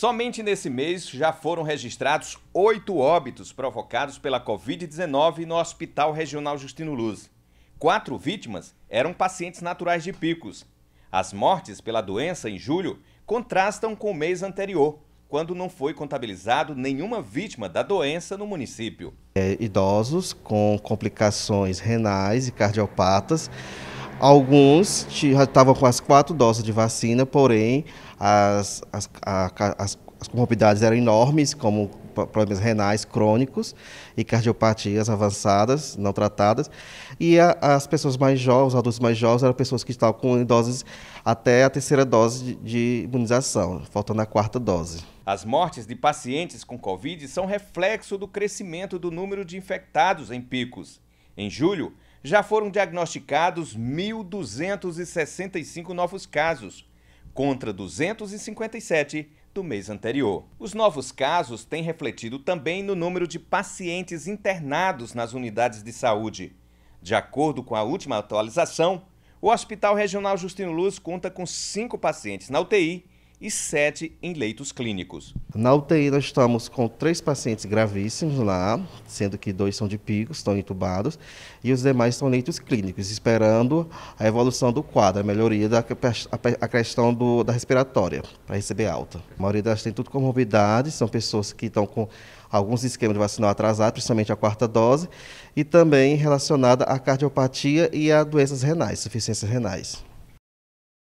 Somente nesse mês já foram registrados oito óbitos provocados pela Covid-19 no Hospital Regional Justino Luz. Quatro vítimas eram pacientes naturais de picos. As mortes pela doença em julho contrastam com o mês anterior, quando não foi contabilizado nenhuma vítima da doença no município. É, idosos com complicações renais e cardiopatas Alguns já estavam com as quatro doses de vacina, porém as, as, a, as, as comorbidades eram enormes, como problemas renais crônicos e cardiopatias avançadas, não tratadas. E a, as pessoas mais jovens, os adultos mais jovens, eram pessoas que estavam com doses até a terceira dose de, de imunização, faltando a quarta dose. As mortes de pacientes com Covid são reflexo do crescimento do número de infectados em picos. Em julho, já foram diagnosticados 1.265 novos casos, contra 257 do mês anterior. Os novos casos têm refletido também no número de pacientes internados nas unidades de saúde. De acordo com a última atualização, o Hospital Regional Justino Luz conta com cinco pacientes na UTI e sete em leitos clínicos. Na UTI nós estamos com três pacientes gravíssimos lá, sendo que dois são de pico, estão entubados, e os demais estão em leitos clínicos, esperando a evolução do quadro, a melhoria da a questão do, da respiratória para receber alta. A maioria delas tem tudo comorbidades, são pessoas que estão com alguns esquemas de vacinal atrasados, principalmente a quarta dose, e também relacionada à cardiopatia e a doenças renais, insuficiências renais.